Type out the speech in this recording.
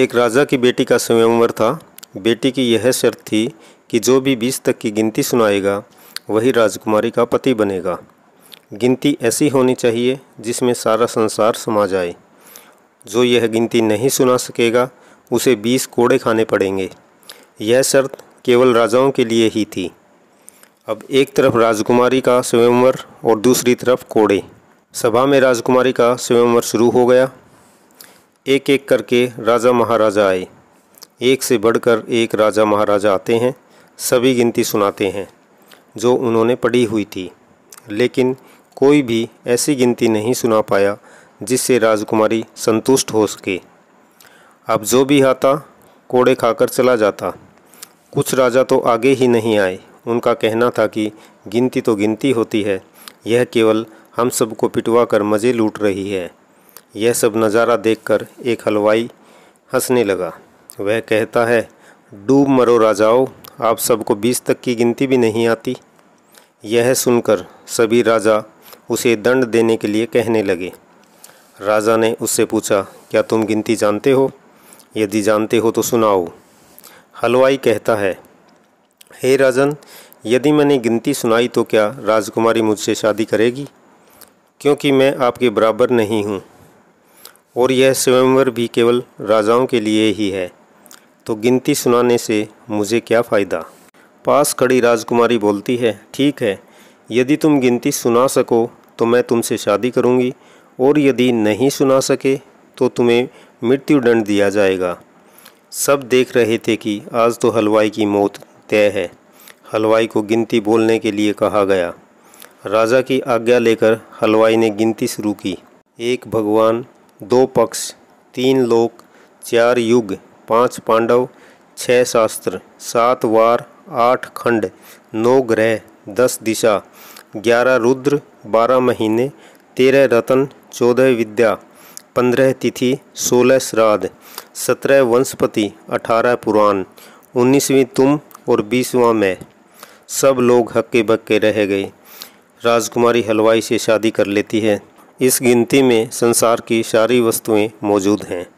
एक राजा की बेटी का स्वयंवर था बेटी की यह शर्त थी कि जो भी बीस तक की गिनती सुनाएगा वही राजकुमारी का पति बनेगा गिनती ऐसी होनी चाहिए जिसमें सारा संसार समा जाए जो यह गिनती नहीं सुना सकेगा उसे बीस कोड़े खाने पड़ेंगे यह शर्त केवल राजाओं के लिए ही थी अब एक तरफ राजकुमारी का स्वयंवर और दूसरी तरफ कोड़े सभा में राजकुमारी का स्वयंवर शुरू हो गया एक एक करके राजा महाराजा आए एक से बढ़कर एक राजा महाराजा आते हैं सभी गिनती सुनाते हैं जो उन्होंने पढ़ी हुई थी लेकिन कोई भी ऐसी गिनती नहीं सुना पाया जिससे राजकुमारी संतुष्ट हो सके अब जो भी आता कोड़े खाकर चला जाता कुछ राजा तो आगे ही नहीं आए उनका कहना था कि गिनती तो गिनती होती है यह केवल हम सबको पिटवा कर मज़े लूट रही है यह सब नज़ारा देखकर एक हलवाई हंसने लगा वह कहता है डूब मरो राजाओं आप सबको बीस तक की गिनती भी नहीं आती यह सुनकर सभी राजा उसे दंड देने के लिए कहने लगे राजा ने उससे पूछा क्या तुम गिनती जानते हो यदि जानते हो तो सुनाओ हलवाई कहता है हे राजन यदि मैंने गिनती सुनाई तो क्या राजकुमारी मुझसे शादी करेगी क्योंकि मैं आपके बराबर नहीं हूँ और यह स्वयंवर भी केवल राजाओं के लिए ही है तो गिनती सुनाने से मुझे क्या फ़ायदा पास खड़ी राजकुमारी बोलती है ठीक है यदि तुम गिनती सुना सको तो मैं तुमसे शादी करूंगी और यदि नहीं सुना सके तो तुम्हें मृत्युदंड दिया जाएगा सब देख रहे थे कि आज तो हलवाई की मौत तय है हलवाई को गिनती बोलने के लिए कहा गया राजा की आज्ञा लेकर हलवाई ने गिनती शुरू की एक भगवान दो पक्ष तीन लोक चार युग पांच पांडव छः शास्त्र सात वार आठ खंड नौ ग्रह दस दिशा ग्यारह रुद्र बारह महीने तेरह रतन चौदह विद्या पंद्रह तिथि सोलह श्राद्ध सत्रह वंशपति अठारह पुराण उन्नीसवीं तुम और बीसवा मैं सब लोग हक्के बक्के रह गए राजकुमारी हलवाई से शादी कर लेती है इस गिनती में संसार की सारी वस्तुएं मौजूद हैं